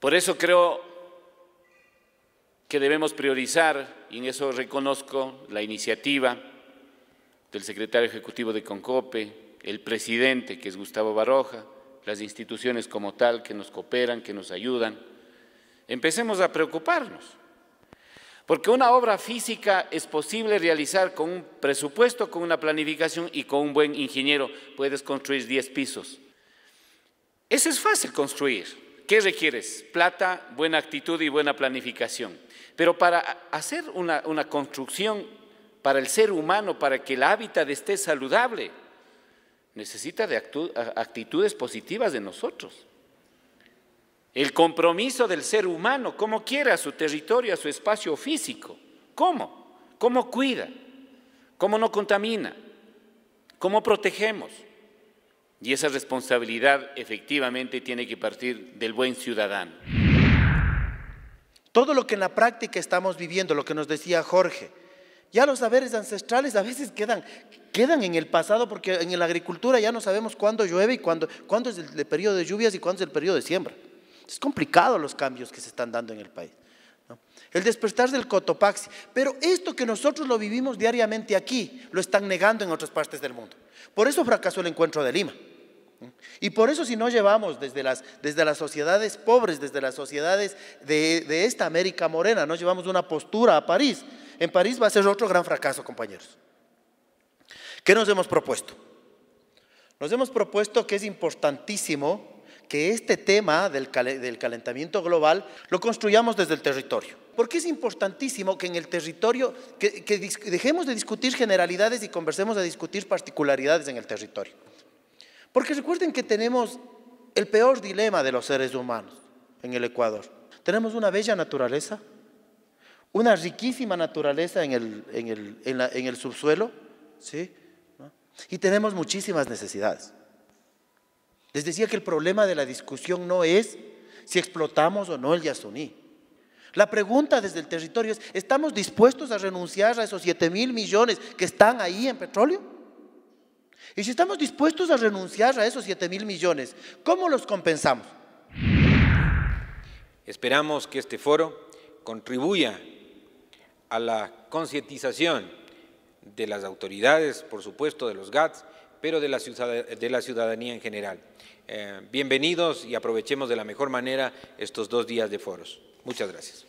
Por eso creo que debemos priorizar, y en eso reconozco la iniciativa del secretario ejecutivo de Concope, el presidente, que es Gustavo Baroja, las instituciones como tal que nos cooperan, que nos ayudan. Empecemos a preocuparnos, porque una obra física es posible realizar con un presupuesto, con una planificación y con un buen ingeniero. Puedes construir 10 pisos. Eso es fácil construir. ¿Qué requieres? Plata, buena actitud y buena planificación. Pero para hacer una, construcción para el ser humano, para que el hábitat esté saludable, necesita de actitudes positivas de nosotros. El compromiso del ser humano, como quiera, a su territorio, a su espacio físico. ¿Cómo? ¿Cómo cuida? ¿Cómo no contamina? ¿Cómo protegemos? Y esa responsabilidad efectivamente tiene que partir del buen ciudadano. Todo lo que en la práctica estamos viviendo, lo que nos decía Jorge, ya los saberes ancestrales a veces quedan, quedan en el pasado porque en la agricultura ya no sabemos cuándo llueve y cuándo, cuándo es el, periodo de lluvias y cuándo es el periodo de siembra. Es complicado los cambios que se están dando en el país. El despertar del Cotopaxi. Pero esto que nosotros lo vivimos diariamente aquí, lo están negando en otras partes del mundo. Por eso fracasó el encuentro de Lima. Y por eso si no llevamos desde las, sociedades pobres, desde las sociedades de, esta América morena, no llevamos una postura a París, en París va a ser otro gran fracaso, compañeros. ¿Qué nos hemos propuesto? Nos hemos propuesto que es importantísimo que este tema del, calentamiento global lo construyamos desde el territorio. Porque es importantísimo que en el territorio, que, dejemos de discutir generalidades y conversemos a discutir particularidades en el territorio. Porque recuerden que tenemos el peor dilema de los seres humanos en el Ecuador. Tenemos una bella naturaleza, una riquísima naturaleza en el, en el, subsuelo, ¿sí? y tenemos muchísimas necesidades. Les decía que el problema de la discusión no es si explotamos o no el Yasuní. La pregunta desde el territorio es, ¿estamos dispuestos a renunciar a esos 7 mil millones que están ahí en petróleo? Y si estamos dispuestos a renunciar a esos 7 mil millones, ¿cómo los compensamos? Esperamos que este foro contribuya a la concientización de las autoridades, por supuesto, de los GATS, pero de la, ciudadanía en general. Eh, bienvenidos y aprovechemos de la mejor manera estos dos días de foros. Muchas gracias.